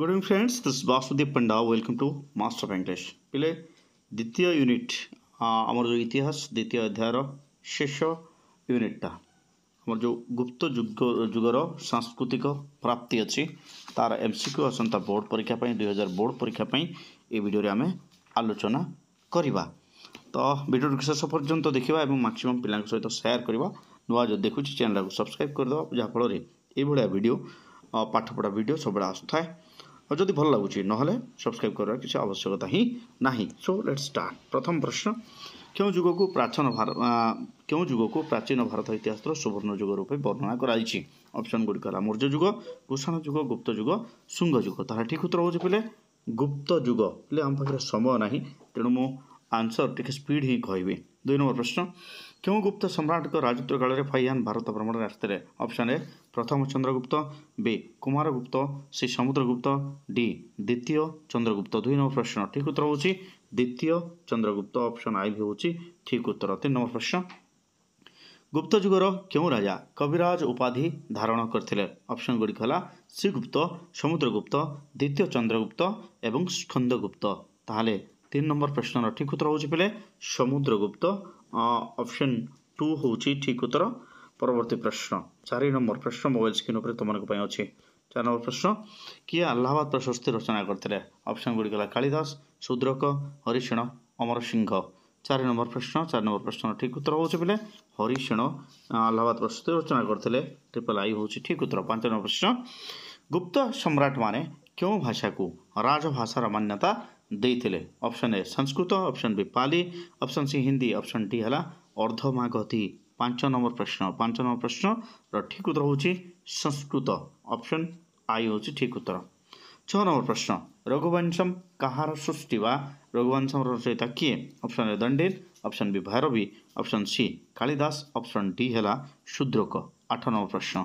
Good evening friends, this is Basudip Panda. Welcome to Master of English. ପିଲେ ଦ୍ୱିତୀୟ unit ଆମର ଯେଉଁ ଇତିହାସ ଦ୍ୱିତୀୟ ଅଧ୍ୟାୟର ଶେଷ ୟୁନିଟ୍ଟା ଆମର ଯେଉଁ ଗୁପ୍ତ ଯୁଗ ଯୁଗର ସାଂସ୍କୃତିକ ପ୍ରାପ୍ତି ଅଛି ତାର ଏମ୍ ସି କ୍ୟୁ ଆସନ୍ତା ବୋର୍ଡ଼ ପରୀକ୍ଷା ପାଇଁ ଦୁଇହଜାର ବୋର୍ଡ଼ ପରୀକ୍ଷା ପାଇଁ ଏ ଭିଡ଼ିଓରେ ଆମେ ଆଲୋଚନା କରିବା ତ ଭିଡ଼ିଓଟିକୁ ଶେଷ ପର୍ଯ୍ୟନ୍ତ ଦେଖିବା ଏବଂ ମାକ୍ସିମମ୍ ପିଲାଙ୍କ ସହିତ ସେୟାର କରିବା ନୂଆ ଯଦି ଦେଖୁଛି ଚ୍ୟାନେଲ୍ଟାକୁ ସବସ୍କ୍ରାଇବ୍ କରିଦେବା ଯାହାଫଳରେ ଏଇଭଳିଆ ଭିଡ଼ିଓ ପାଠପଢ଼ା ଭିଡ଼ିଓ ସବୁବେଳେ ଆସୁଥାଏ अब जति भन्नु लागु नहे सब्सक्राइबारवश्यकता हिँड्छ सो स्टार प्रथम प्रश्न केही जुगको प्राचीन भार केही जुगको प्राचीन भारत इतिहास र सुवर्ण जुग रूपमा वर्णना गरिप्सन गुडिक होला मर्जग भूषाग गुप्तुग शृङ्गुग त ठिक सूत्र हो गुप्तुग्ले आम पाय नै तेणु म आन्सर टिक स्पिड हिँ कि दुई नम्बर प्रश्न केही गुप्त सम्राटको राजत्य कालर फाइन भारत भ्रमण राष्ट्रले अप्सन ए প্রথম Chandragupta B Kumaragupta C Samudragupta D দ্বিতীয় চন্দ্রগুপ্ত দুই নম্বর প্রশ্ন ঠিক উত্তর ହେଉଛି দ্বিতীয় চন্দ্রগুপ্ত অপସନ୍ ଆଇ ବି ହେଉଛି ଠିକ୍ ଉତ୍ତର ତିନି নম্বর প্রশ্ন গুপ্ত যুগর কেউ রাজা কবিরাজ উপাধি ধারণ করে অপশন গুড়ি হল শ্রীগুপ্ত সমুদ্রগুপ্ত দ্বিতীয় চন্দ্রগুপ্ত এবং স্কন্দগুপ্ত তাহলে তিন নম্বর প্রশ্নর ঠিক উত্তর হচ্ছে পেলে সমুদ্রগুপ্ত অপশন টু হচ্ছে ঠিক উত্তর পরবর্তী প্রশ্ন ଚାରି ନମ୍ବର ପ୍ରଶ୍ନ ମୋବାଇଲ ସ୍କ୍ରିନ୍ ଉପରେ ତୁମମାନଙ୍କ ପାଇଁ ଅଛି ଚାରି ନମ୍ବର ପ୍ରଶ୍ନ କିଏ ଆହ୍ଲାବାଦ ପ୍ରଶସ୍ତି ରଚନା କରିଥିଲେ ଅପସନ୍ ଗୁଡ଼ିକ ହେଲା କାଳିଦାସ ଶୂଦ୍ରକ ହରିଶିଣ ଅମର ସିଂହ ଚାରି ନମ୍ବର ପ୍ରଶ୍ନ ଚାରି ନମ୍ବର ପ୍ରଶ୍ନର ଠିକ୍ ଉତ୍ତର ହେଉଛି ପିଲେ ହରିଶିଣ ଆହ୍ଲାବାଦ ପ୍ରଶସ୍ତି ରଚନା କରିଥିଲେ ଟ୍ରିପଲ୍ ଆଇ ହେଉଛି ଠିକ୍ ଉତ୍ତର ପାଞ୍ଚ ନମ୍ବର ପ୍ରଶ୍ନ ଗୁପ୍ତ ସମ୍ରାଟମାନେ କେଉଁ ଭାଷାକୁ ରାଜଭାଷାର ମାନ୍ୟତା ଦେଇଥିଲେ option A Sanskrit option B Pali option C Hindi option D ହେଲା ଅର୍ଦ୍ଧମାଗଧୀ ପାଞ୍ଚ ନମ୍ବର ପ୍ରଶ୍ନ ପାଞ୍ଚ ନମ୍ବର ପ୍ରଶ୍ନର ଠିକ ଉତ୍ତର ହେଉଛି ସଂସ୍କୃତ ଅପସନ୍ ଆଇ ହେଉଛି ଠିକ ଉତ୍ତର ଛଅ ନମ୍ବର ପ୍ରଶ୍ନ ରଘୁବଂଶମ କାହାର ସୃଷ୍ଟି ବା ରଘୁବଂଶମ ରଚୟିତା କିଏ ଅପସନ୍ ଏ ଦଣ୍ଡିର option B Bhairavi option C Kalidasa option D ହେଲା ଶୁଦ୍ରକ ଆଠ ନମ୍ବର ପ୍ରଶ୍ନ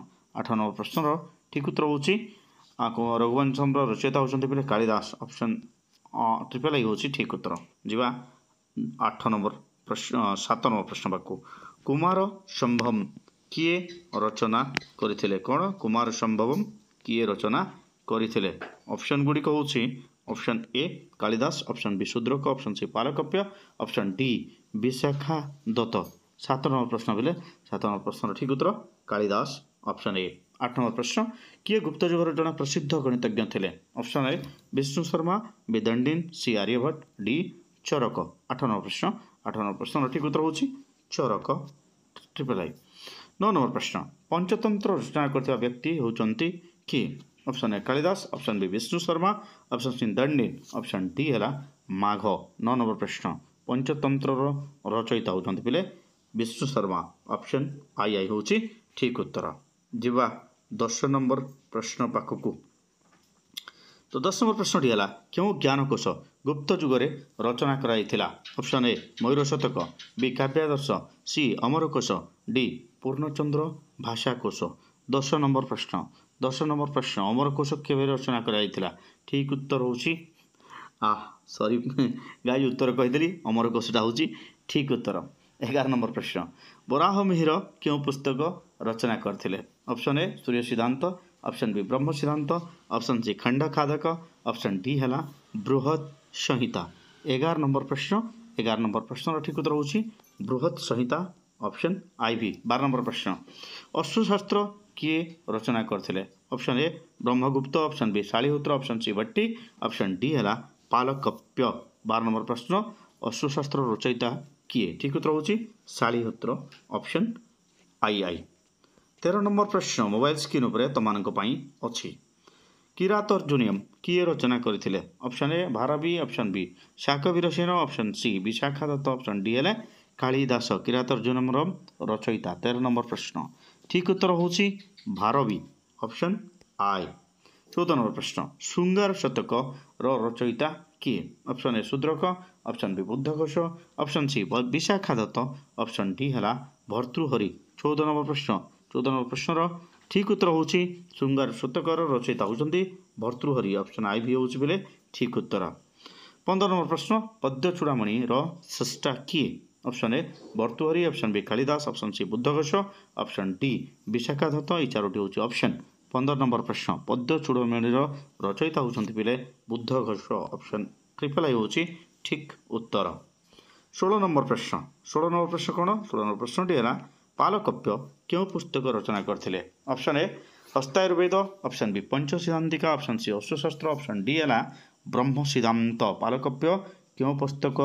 ଆଠ ନମ୍ବର ପ୍ରଶ୍ନର ଠିକ ଉତ୍ତର ହେଉଛି ରଘୁବଂଶମର ରଚୟିତା ହେଉଛନ୍ତି ବୋଲେ କାଳିଦାସ ଅପସନ୍ ତ୍ରିପଲ ଏ ହେଉଛି ଠିକ ଉତ୍ତର ଯିବା ଆଠ ନମ୍ବର ପ୍ରଶ୍ନ ସାତ ନମ୍ବର ପ୍ରଶ୍ନ ପାଖକୁ কুমার ସମ୍ଭମ কিয়ে রচনা କରିଥିଲେ କ'ଣ কুমার ସମ୍ଭବମ୍ কিয়ে রচনা କରିଥିଲେ অপশন গুড়ি ହେଉଛି option A Kalidasa option B Shudraka option C Palakapya option D Vishakha Datta সাত নম্বর প্রশ্ন বলে সাত নম্বর প্রশ্নর ঠিক উত্তর কালিদাস অপশন এ আট নম্বর প্রশ্ন কিয়ে গুপ্ত যুগর জন প্রসিদ্ধ গণিতজ্ঞ লে অপশন এ বিষ্ণু শর্মা বিদণ্ডিন সি আর্যভট্ট ডি চরক আট নম্বর প্রশ্ন আট নম্বর প্রশ্নর ঠিক উত্তর হচ্ছে चरक ट्रिपल आई नौ नम्बर प्रश्न पञ्चतन्त्र रचना गरिक्ति हौ कि option A Kalidasa option B Vishnu Sharma option C द अप्सन डिला माघ नम्बर प्रश्न पञ्चतन्त्र रचयिता हौ पहिले Vishnu Sharma option I I हौ ठीक उत्तर जुवा दस नम्बर प्रश्न को तो दस नम्बर प्रश्न क्यों केश ଗୁପ୍ତ ଯୁଗରେ ରଚନା କରାଯାଇଥିଲା option A Mayura Shataka B Kavyadarsha C Amarakosha D Purnachandra Bhashakosha ଦଶ ନମ୍ବର ପ୍ରଶ୍ନ ଦଶ ନମ୍ବର ପ୍ରଶ୍ନ ଅମରକୋଷ କେବେ ରଚନା କରାଯାଇଥିଲା ଠିକ୍ ଉତ୍ତର ହେଉଛି ଆ ସରି ଗାଈ ଉତ୍ତର କହିଦେଲି ଅମରକୋଷଟା ହେଉଛି ଠିକ୍ ଉତ୍ତର ଏଗାର ନମ୍ବର ପ୍ରଶ୍ନ ବରାହ ମିହିର କେଉଁ ପୁସ୍ତକ ରଚନା କରିଥିଲେ ଅପସନ୍ ଏ ସୂର୍ଯ୍ୟ ସିଦ୍ଧାନ୍ତ ଅପସନ୍ ବି ବ୍ରହ୍ମ ସିଦ୍ଧାନ୍ତ ଅପସନ୍ ସି ଖଣ୍ଡ ଖାଦକ ଅପସନ୍ ଡି ହେଲା ବୃହତ୍ संहिता ଏଗାର ନମ୍ବର ପ୍ରଶ୍ନ ଏଗାର ନମ୍ବର ପ୍ରଶ୍ନର ठीक उत्तर हूँ बृहत संहिता ଅପସନ୍ ଆଇ ଭି ବାର ନମ୍ବର ପ୍ରଶ୍ନ ଅଶ୍ୱଶାସ୍ତ୍ର କିଏ ରଚନା କରିଥିଲେ option A Brahmagupta option B Shalihotra option C Bhatti option D ହେଲା ପାଲକପ୍ୟ ବାର ନମ୍ବର ପ୍ରଶ୍ନ ଅଶ୍ୱଶାସ୍ତ୍ର ରଚୟିତା କିଏ ଠିକ୍ ଉତ୍ତର ହେଉଛି ଶାଳିହୋତ୍ର ଅପସନ୍ ଆଇ ଆଇ ତେର ନମ୍ବର ପ୍ରଶ୍ନ ମୋବାଇଲ ସ୍କ୍ରିନ୍ ଉପରେ ତୁମମାନଙ୍କ ପାଇଁ ଅଛି কিরাতর্জুনিয়ম কিয়ে রচনা করেছিলেন option A Bharavi option B শাকবীরসেন option C Vishakha Datta option D হলে কালিদাস কিরাতর্জুনিয়মর রচয়িতা তের নম্বর প্রশ্ন ঠিক উত্তর হচ্ছে ভারবি অপশন আই চৌদ নম্বর প্রশ্ন শৃঙ্গার শতকর রচয়িতা କିଏ option A Shudraka option B Buddha Ghosh option C Vishakha Datta option D ହେଲା ভর্তৃহরি চৌদ নম্বর প্রশ্ন চৌদ নম্বর প্রশ্নর ଠିକ୍ ଉତ୍ତର ହେଉଛି ଶୃଙ୍ଗାର ଶ୍ରୋତକର ରଚୟିତା ହେଉଛନ୍ତି ଭର୍ତ୍ତୃହରି ଅପସନ୍ ଆଇ ବି ହେଉଛି ବେଲେ ଠିକ୍ ଉତ୍ତର ପନ୍ଦର ନମ୍ବର ପ୍ରଶ୍ନ ପଦ୍ୟ ଚୂଡ଼ାମଣିର ଶ୍ରେଷ୍ଠା କିଏ option A Bhartrihari option B Kalidasa option C Buddha Ghosh option D Vishakha Datta ଏଇ ଚାରୋଟି ହେଉଛି ଅପସନ୍ ପନ୍ଦର ନମ୍ବର ପ୍ରଶ୍ନ ପଦ୍ୟ ଚୂଡ଼ାମଣିର ରଚୟିତା ହେଉଛନ୍ତି ବେଲେ Buddha Ghosh option triple I ହେଉଛି ଠିକ୍ ଉତ୍ତର ଷୋହଳ ନମ୍ବର ପ୍ରଶ୍ନ ଷୋହଳ ନମ୍ବର ପ୍ରଶ୍ନ କ'ଣ ଷୋହଳ ନମ୍ବର ପ୍ରଶ୍ନଟି ହେଲା ପାଲକବ୍ୟ କେଉଁ ପୁସ୍ତକ ରଚନା କରିଥିଲେ ଅପ୍ସନ୍ ଏ ଅସ୍ତାୟୁର୍ବେଦ option B Panchasiddhantika option C Ashvashastra option D ହେଲା ବ୍ରହ୍ମସିଦ୍ଧାନ୍ତ ପାଲକବ୍ୟ କେଉଁ ପୁସ୍ତକ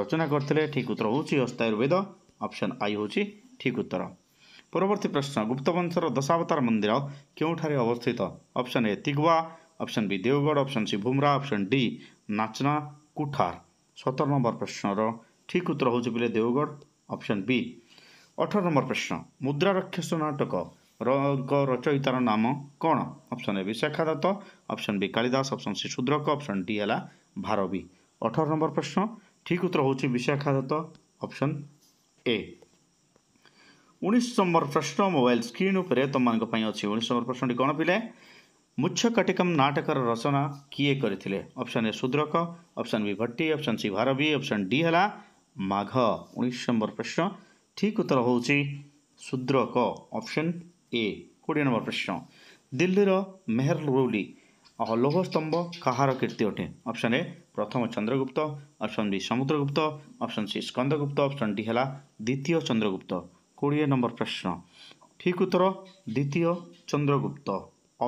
ରଚନା କରିଥିଲେ ଠିକ୍ ଉତ୍ତର ହେଉଛି ଅସ୍ତାୟୁର୍ବେଦ ଅପ୍ସନ୍ ଆଇ ହେଉଛି ଠିକ୍ ଉତ୍ତର ପରବର୍ତ୍ତୀ ପ୍ରଶ୍ନ ଗୁପ୍ତବଂଶର ଦଶାବତାର ମନ୍ଦିର କେଉଁଠାରେ ଅବସ୍ଥିତ option A Tigwa option B Deogarh option C Bhumara option D Nachna Kuthara ସତର ନମ୍ବର ପ୍ରଶ୍ନର ଠିକ୍ ଉତ୍ତର ହେଉଛି ବୋଲେ ଦେଓଗଡ଼ ଅପ୍ସନ୍ ବି ଅଠର ନମ୍ବର ପ୍ରଶ୍ନ ମୁଦ୍ରା ରକ୍ଷସ ନାଟକ ର ରଚୟିତାର ନାମ କ'ଣ option A Vishakha Dutt option B Kalidasa option C Shudraka option D ହେଲା ଭାରବୀ ଅଠର ନମ୍ବର ପ୍ରଶ୍ନ ଠିକ୍ ଉତ୍ତର ହେଉଛି ବିଶାଖା ଦତ୍ତ ଅପସନ୍ ଏ ଉଣେଇଶ ନମ୍ବର ପ୍ରଶ୍ନ ମୋବାଇଲ ସ୍କ୍ରିନ୍ ଉପରେ ତୁମମାନଙ୍କ ପାଇଁ ଅଛି ଉଣେଇଶ ନମ୍ବର ପ୍ରଶ୍ନଟି କ'ଣ ପିଲେ ମୁଖ୍ୟ କଟିକମ୍ ନାଟକର ରଚନା କିଏ କରିଥିଲେ option A Shudraka option B Bhatti option C Bharavi option D ହେଲା ମାଘ ଉଣେଇଶ ନମ୍ବର ପ୍ରଶ୍ନ ଠିକ୍ ଉତ୍ତର ହେଉଛି ଶୂଦ୍ରକ ଅପସନ୍ ଏ କୋଡ଼ିଏ ନମ୍ବର ପ୍ରଶ୍ନ ଦିଲ୍ଲୀର ରୌଲି ମେହରଲୌଲି ଲୌହସ୍ତମ୍ଭ କାହାର କୀର୍ତ୍ତି ଅଟେ ଅପସନ୍ ଏ ପ୍ରଥମ Chandragupta option B Samudragupta option C Skandagupta option D ହେଲା ଦ୍ୱିତୀୟ ଚନ୍ଦ୍ରଗୁପ୍ତ କୋଡ଼ିଏ ନମ୍ବର ପ୍ରଶ୍ନ ଠିକ୍ ଉତ୍ତର ଦ୍ୱିତୀୟ ଚନ୍ଦ୍ରଗୁପ୍ତ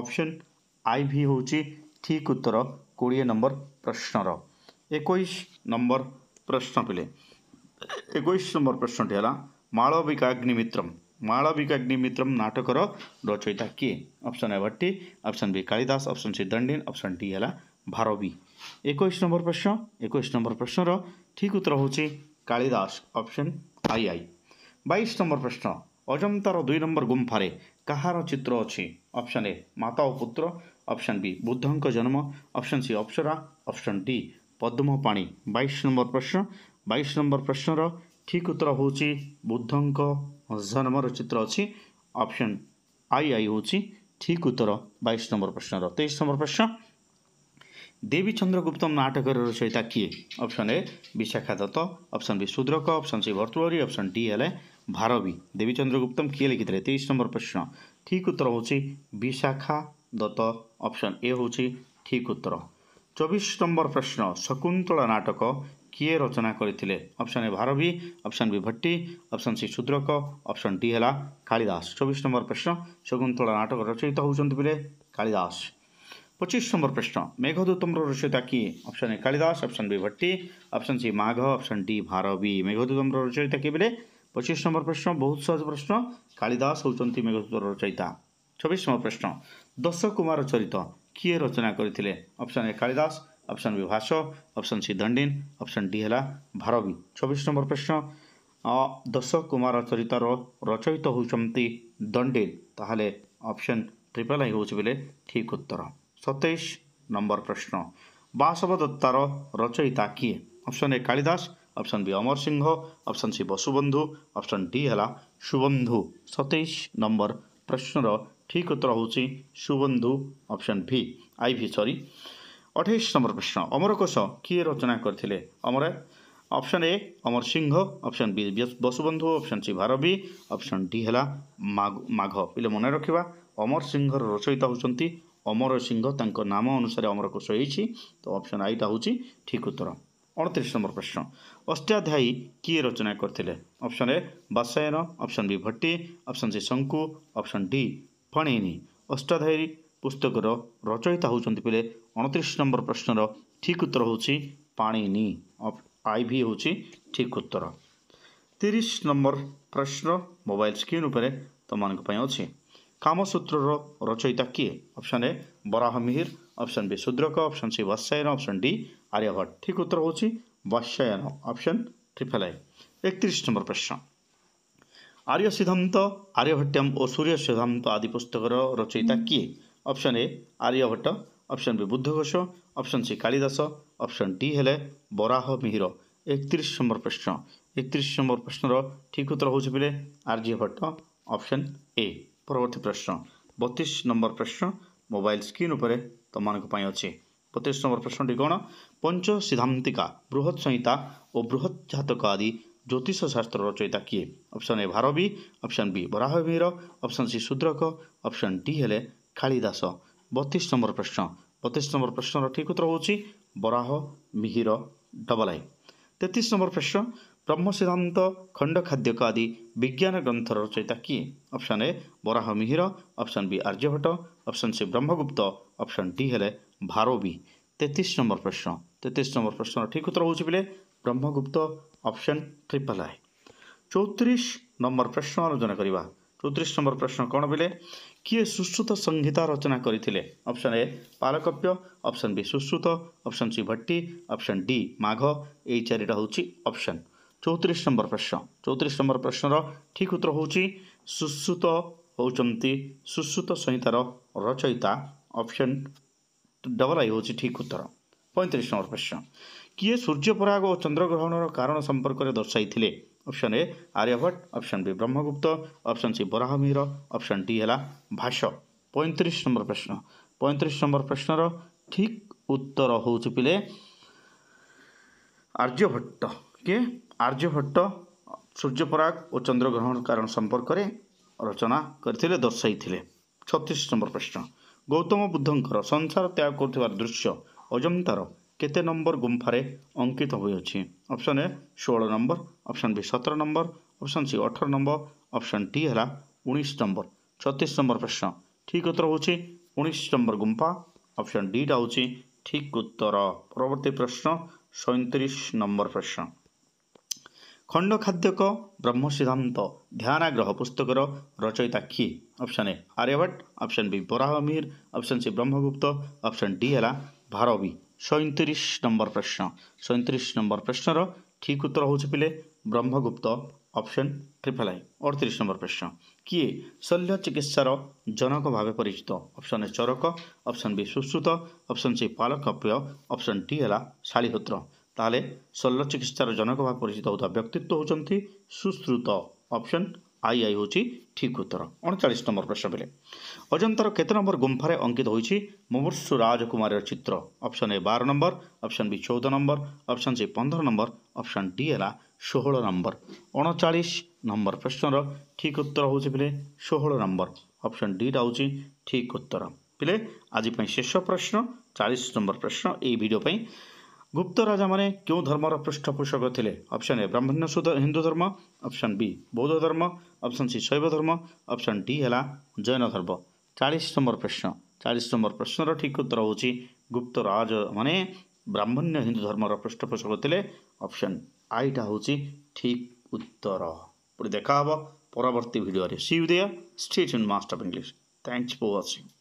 ଅପସନ୍ ଆଇ ଭି ହେଉଛି ଠିକ୍ ଉତ୍ତର କୋଡ଼ିଏ ନମ୍ବର ପ୍ରଶ୍ନର ଏକୋଇଶ ନମ୍ବର ପ୍ରଶ୍ନ ପିଲେ ଏକୋଇଶ ନମ୍ବର ପ୍ରଶ୍ନଟି ହେଲା ମାଳବିକା ଅଗ୍ନିମିତ୍ରମ୍ ମାଳବିକା ଅଗ୍ନିମିତ୍ରମ୍ ନାଟକର ରଚୟିତା କିଏ ଅପସନ୍ ଏ ଭଟ୍ଟି option B Kalidasa option C ଦଣ୍ଡିନ୍ option D ହେଲା ଭାରବୀ ଏକୋଇଶ ନମ୍ବର ପ୍ରଶ୍ନ ଏକୋଇଶ ନମ୍ବର ପ୍ରଶ୍ନର ଠିକ୍ ଉତ୍ତର ହେଉଛି କାଳିଦାସ ଅପସନ୍ ଆଇ ଆଇ বাইশ নম্বর প্রশ্ন অজন্তার দুই নম্বর গুম্ফারে কাহার চিত্র অছি অপশন এ মাতা ও পুত্র অপশন বি বুদ্ধঙ্ক জন্ম option C Apsara option D Padmapani বাইশ নম্বর প্রশ্ন বাইশ নম্বর প্রশ্নর ठिक उत्तर हौ बुद्धको जन्म र चित्र अझ अप्सन आई आई हौक उत्तर बइस नम्बर प्रश्न तेइस नम्बर प्रश्न देवी चन्द्र गुप्तम नाटक र सिता किए option A Vishakha Datta option B Shudraka option C Bhartrihari option डिला भारवि चन्द्र गुप्तम कि लिखि तेइस नम्बर प्रश्न ठिक उत्तर हौ विशाखा दत्त ए हौ ठिक उत्तर चबिस नम्बर प्रश्न शकुन्तलाटक କିଏ ରଚନା କରିଥିଲେ option A Bharavi option B Bhatti option C Shudraka option D ହେଲା କାଳିଦାସ ଚବିଶ ନମ୍ବର ପ୍ରଶ୍ନ ଶକୁନ୍ତଳା ନାଟକ ରଚୟିତ ହେଉଛନ୍ତି ବୋଲେ କାଳିଦାସ ପଚିଶ ନମ୍ବର ପ୍ରଶ୍ନ ମେଘଦୂତମର ରଚୟିତା କିଏ option A Kalidasa option B Bhatti option C Magha option D Bharavi ମେଘଦୂତମର ରଚୟିତା କିଏ ବୋଲେ ପଚିଶ ନମ୍ବର ପ୍ରଶ୍ନ ବହୁତ ସହଜ ପ୍ରଶ୍ନ କାଳିଦାସ ହେଉଛନ୍ତି ମେଘଦୂତର ରଚୟିତା ଛବିଶ ନମ୍ବର ପ୍ରଶ୍ନ ଦଶ କୁମାର ଚରିତ କିଏ ରଚନା କରିଥିଲେ option A Kalidas option B ভাষো option C দণ্ডিন option D হলা ভরবি 26 নম্বর প্রশ্ন অ দশকুমার চরিতৰ ৰচয়িত হ'ল সম্পতি দণ্ডিন তহলে অপশন 3 আই হ'বলে ঠিক উত্তৰ 27 নম্বৰ প্রশ্ন বাসবদত্তৰ ৰচয়িতা কিয়ে option A Kalidasa option B Amarasimha option C Vasubandhu option D হলা সুবন্ধু 27 নম্বৰ প্রশ্নৰ ঠিক উত্তৰ হ'চি Subandhu option B IV sorry ଅଠେଇଶ ନମ୍ବର ପ୍ରଶ୍ନ ଅମରକୋଷ କିଏ ରଚନା କରିଥିଲେ Amara option A Amara Simha option B Vasubandhu option C Bharavi option D ହେଲା ମାଘ ପିଲେ ମନେ ରଖିବା ଅମର ସିଂହର ରଚୟିତା ହେଉଛନ୍ତି ଅମର ସିଂହ ତାଙ୍କ ନାମ ଅନୁସାରେ ଅମରକୋଷ ହେଇଛି ତ ଅପସନ୍ ଆଇଟା ହେଉଛି ଠିକ୍ ଉତ୍ତର ଅଣତିରିଶ ନମ୍ବର ପ୍ରଶ୍ନ ଅଷ୍ଟାଧ୍ୟାୟୀ କିଏ ରଚନା କରିଥିଲେ ଅପସନ୍ ଏ ବାସାୟନ option B Bhatti option C Shanku option D Panini Ashtadhyayi ପୁସ୍ତକର ରଚୟିତା ହେଉଛନ୍ତି ପିଲେ ଅଣତିରିଶ ନମ୍ବର ପ୍ରଶ୍ନର ଠିକ୍ ଉତ୍ତର ହେଉଛି ପାଣିନି ଆଇ ଭି ହେଉଛି ଠିକ୍ ଉତ୍ତର ତିରିଶ ନମ୍ବର ପ୍ରଶ୍ନ ମୋବାଇଲ ସ୍କ୍ରିନ୍ ଉପରେ ତୁମମାନଙ୍କ ପାଇଁ ଅଛି କାମସୂତ୍ରର ରଚୟିତା କିଏ option A Varaha Mihira option B Shudraka option C Vatsyayana option D Aryabhata ଠିକ୍ ଉତ୍ତର ହେଉଛି ବତ୍ସାୟନ ଅପସନ୍ ଟ୍ରିପଲ୍ ଆଇ ଏକତିରିଶ ନମ୍ବର ପ୍ରଶ୍ନ ଆର୍ଯ୍ୟ ସିଦ୍ଧାନ୍ତ ଆର୍ଯ୍ୟଭଟ୍ୟମ୍ ଓ ସୂର୍ଯ୍ୟ ସିଦ୍ଧାନ୍ତ ଆଦି ପୁସ୍ତକର ରଚୟିତା କିଏ option A Aryabhata option B Buddha Ghosh option C Kalidasa option D ହେଲେ ବରାହ ମିହିର ଏକତିରିଶ ନମ୍ବର ପ୍ରଶ୍ନ ଏକତିରିଶ ନମ୍ବର ପ୍ରଶ୍ନର ଠିକ୍ ଉତ୍ତର ହେଉଛି ପିଲେ ଆର୍ଯ୍ୟଭଟ୍ଟ ଅପସନ୍ ଏ ପରବର୍ତ୍ତୀ ପ୍ରଶ୍ନ ବତିଶ ନମ୍ବର ପ୍ରଶ୍ନ ମୋବାଇଲ ସ୍କ୍ରିନ୍ ଉପରେ ତୁମମାନଙ୍କ ପାଇଁ ଅଛି ବତିଶ ନମ୍ବର ପ୍ରଶ୍ନଟି କ'ଣ ପଞ୍ଚ ସିଦ୍ଧାନ୍ତିକା ବୃହତ୍ ସଂହିତା ଓ ବୃହତ୍ ଜାତକ ଆଦି ଜ୍ୟୋତିଷ ଶାସ୍ତ୍ର ରଚୟିତା କିଏ option A Bharavi option B ବରାହବୀର option C Shudraka option D ହେଲେ खादास बतिस नम्बर प्रश्न बतिस नम्बर प्रश्न ठीक उत्तर हौ बराह मिहिर डबल आई तेतिस नम्बर प्रश्न ब्रह्म ब्रह्मसिद्धान्त खण्डाद्यक आदि विज्ञान ग्रन्थ र चयिता कि option A Mihira option B Aryabhata option C Brahmagupta option D भारि तेतिस नम्बर प्रश्न तेतिस नम्बर प्रश्न ठीक उत्तर हौ बेला ब्रह्मगुप्त अप्सन ट्रिपल आई चौतिस नम्बर प्रश्न आलोचना चौतिस नम्बर प्रश्न कन् बेला କିଏ ସୁଶ୍ରୁତ ସଂହିତା ରଚନା କରିଥିଲେ option A Palakapya option B Sushruta option C Bhatti option D Magha ଏହି ଚାରିଟା ହେଉଛି ଅପ୍ସନ୍ ଚଉତିରିଶ ନମ୍ବର ପ୍ରଶ୍ନ ଚଉତିରିଶ ନମ୍ବର ପ୍ରଶ୍ନର ଠିକ୍ ଉତ୍ତର ହେଉଛି ସୁଶ୍ରୁତ ହେଉଛନ୍ତି ସୁଶ୍ରୁତ ସଂହିତାର ରଚୟିତା ଅପ୍ସନ୍ ଡବଲ ଆଇ ହେଉଛି ଠିକ୍ ଉତ୍ତର ପଇଁତିରିଶ ନମ୍ବର ପ୍ରଶ୍ନ କିଏ ସୂର୍ଯ୍ୟପରାଗ ଓ ଚନ୍ଦ୍ରଗ୍ରହଣର କାରଣ ସମ୍ପର୍କରେ ଦର୍ଶାଇଥିଲେ option A Aryabhata option B Brahmagupta option C Varahamihira option D হলা ভাষ্য 35 নম্বর প্রশ্ন 35 নম্বর প্রশ্নৰ ঠিক উত্তৰ হ'উচ পলে আর্যভট্ট কে আর্যভট্ট সূৰ্যপৰাগ আৰু চন্দ্ৰগ্রহণৰ কাৰণ সম্পৰ্কৰে ৰচনা কৰি থিলে দৰ্শনই থিলে 36 নম্বৰ প্ৰশ্ন গৌতম বুদ্ধଙ୍କৰ संसार ত্যাগ কৰতিবা দৃশ্য অজন্তাৰ କେତେ ନମ୍ବର ଗୁମ୍ଫାରେ ଅଙ୍କିତ ହୋଇଅଛି ଅପସନ୍ ଏ ଷୋହଳ ନମ୍ବର ଅପସନ୍ ବି ସତର ନମ୍ବର ଅପସନ୍ ସି ଅଠର ନମ୍ବର ଅପସନ୍ ଟି ହେଲା ଉଣେଇଶ ନମ୍ବର ଛତିଶ ନମ୍ବର ପ୍ରଶ୍ନ ଠିକ୍ ଉତ୍ତର ହେଉଛି ଉଣେଇଶ ନମ୍ବର ଗୁମ୍ଫା ଅପସନ୍ ଡିଟା ହେଉଛି ଠିକ୍ ଉତ୍ତର ପରବର୍ତ୍ତୀ ପ୍ରଶ୍ନ ସଇଁତିରିଶ ନମ୍ବର ପ୍ରଶ୍ନ ଖଣ୍ଡ ଖାଦ୍ୟକ ବ୍ରହ୍ମ ସିଦ୍ଧାନ୍ତ ଆଗ୍ରହ ପୁସ୍ତକର ରଚୟିତା କିଏ option A Aryabhata option B Varaha Mihira option C Brahmagupta option D ହେଲା ଭାରବୀ ସଇଁତିରିଶ ନମ୍ବର ପ୍ରଶ୍ନ ସଇଁତିରିଶ ନମ୍ବର ପ୍ରଶ୍ନର ଠିକ୍ ଉତ୍ତର ହେଉଛି ପିଲେ ବ୍ରହ୍ମଗୁପ୍ତ ଅପସନ୍ ଟ୍ରିପଲ୍ ଆଇ ଅଡ଼ତିରିଶ ନମ୍ବର ପ୍ରଶ୍ନ କିଏ ଶଲ୍ୟ ଚିକିତ୍ସାର ଜନକ ଭାବେ ପରିଚିତ option A Charaka option B Sushruta option C Palakapriya option D ହେଲା ଶାଳିହୋତ୍ର ତାହେଲେ ଶଲ୍ୟ ଚିକିତ୍ସାର ଜନକ ଭାବେ ପରିଚିତ ହେଉଥିବା ବ୍ୟକ୍ତିତ୍ୱ ହେଉଛନ୍ତି ସୁଶ୍ରୁତ ଅପସନ୍ ଆଇ ଆଇ ହେଉଛି ଠିକ୍ ଉତ୍ତର ଅଣଚାଳିଶ ନମ୍ବର ପ୍ରଶ୍ନ ବେଲେ ଅଜନ୍ତାର କେତେ ନମ୍ବର ଗୁମ୍ଫାରେ ଅଙ୍କିତ ହୋଇଛି ମୁମୂର୍ଷୁ ରାଜକୁମାରୀର ଚିତ୍ର ଅପସନ୍ ଏ ବାର ନମ୍ବର ଅପସନ୍ ବି ଚଉଦ ନମ୍ବର ଅପସନ୍ ସି ପନ୍ଦର ନମ୍ବର ଅପସନ୍ ଡି ହେଲା ଷୋହଳ ନମ୍ବର ଅଣଚାଳିଶ ନମ୍ବର ପ୍ରଶ୍ନର ଠିକ୍ ଉତ୍ତର ହେଉଛି ପିଲେ ଷୋହଳ ନମ୍ବର ଅପସନ୍ ଡିଟା ହେଉଛି ଠିକ୍ ଉତ୍ତର ପିଲେ ଆଜି ପାଇଁ ଶେଷ ପ୍ରଶ୍ନ ଚାଳିଶ ନମ୍ବର ପ୍ରଶ୍ନ ଏହି ଭିଡ଼ିଓ ପାଇଁ ଗୁପ୍ତ ରାଜାମାନେ କେଉଁ ଧର୍ମର ପୃଷ୍ଠପୋଷକ ଥିଲେ ଅପସନ୍ ଏ ବ୍ରାହ୍ମଣ୍ୟ ହିନ୍ଦୁ ଧର୍ମ ଅପସନ୍ ବି ବୌଦ୍ଧ ଧର୍ମ ଅପସନ୍ ସି ଶୈବ ଧର୍ମ ଅପସନ୍ ଡି ହେଲା ଜୈନ ଧର୍ମ ଚାଳିଶ ନମ୍ବର ପ୍ରଶ୍ନ ଚାଳିଶ ନମ୍ବର ପ୍ରଶ୍ନର ଠିକ୍ ଉତ୍ତର ହେଉଛି ଗୁପ୍ତ ରାଜାମାନେ ବ୍ରାହ୍ମଣ୍ୟ ହିନ୍ଦୁ ଧର୍ମର ପୃଷ୍ଠପୋଷକ ଥିଲେ ଅପସନ୍ ଆଇଟା ହେଉଛି ଠିକ୍ ଉତ୍ତର ପୁଣି ଦେଖାହେବ ପରବର୍ତ୍ତୀ ଭିଡ଼ିଓରେ see you the street in master of English thanks for watching